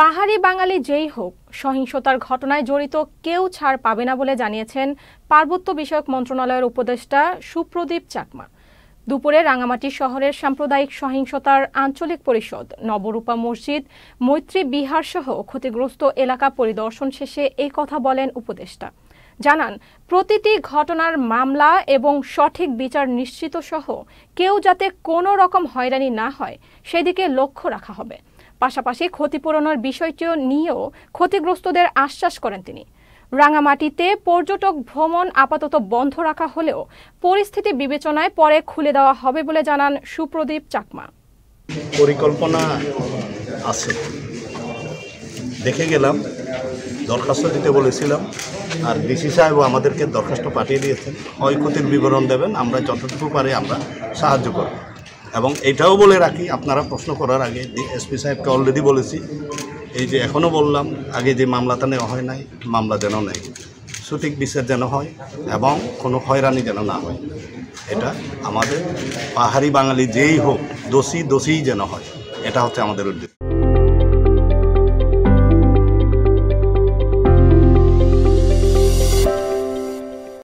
পাহাড়ি বাঙালি যেই হোক সহিংসতার ঘটনায় জড়িত কেউ ছাড় পাবে না বলে জানিয়েছেন পার্বত্য বিষয়ক মন্ত্রণালয়ের উপদেষ্টা সুপ্রদীপ চাকমা দুপুরে রাঙামাটি শহরের সাম্প্রদায়িক সহিংসতার আঞ্চলিক পরিষদ নবরূপা মসজিদ মৈত্রী বিহার সহ ক্ষতিগ্রস্ত এলাকা পরিদর্শন শেষে এই কথা বলেন উপদেষ্টা জানান প্রতিটি ঘটনার মামলা এবং সঠিক বিচার নিশ্চিত সহ কেউ যাতে কোনো রকম হয়রানি না হয় সেদিকে লক্ষ্য রাখা হবে পাশাপাশি ক্ষতিপূরণের বিষয়টি নিয়েও ক্ষতিগ্রস্তদের আশ্বাস করেন তিনি রাঙামাটিতে পর্যটক ভ্রমণ আপাতত বন্ধ রাখা হলেও পরিস্থিতি বিবেচনায় পরে খুলে দেওয়া হবে বলে জানান সুপ্রদীপ চাকমা পরিকল্পনা আছে দেখে গেলাম দরখাস্ত দিতে বলেছিলাম আর ডিসি সাহেব আমাদেরকে দরখাস্ত পাঠিয়ে দিয়েছেন ক্ষয়ক্ষতির বিবরণ দেবেন আমরা যতটুকু পারি আমরা সাহায্য করব এবং এটাও বলে রাখি আপনারা প্রশ্ন করার আগে এসপি সাহেবকে অলরেডি বলেছি এই যে এখনও বললাম আগে যে মামলাটা নেওয়া হয় নাই মামলা যেন নেই সঠিক বিচার যেন হয় এবং কোনো হয়রানি যেন না হয় এটা আমাদের পাহাড়ি বাঙালি যেই হোক দোষী দোষীই যেন হয় এটা হচ্ছে আমাদের উদ্দেশ্য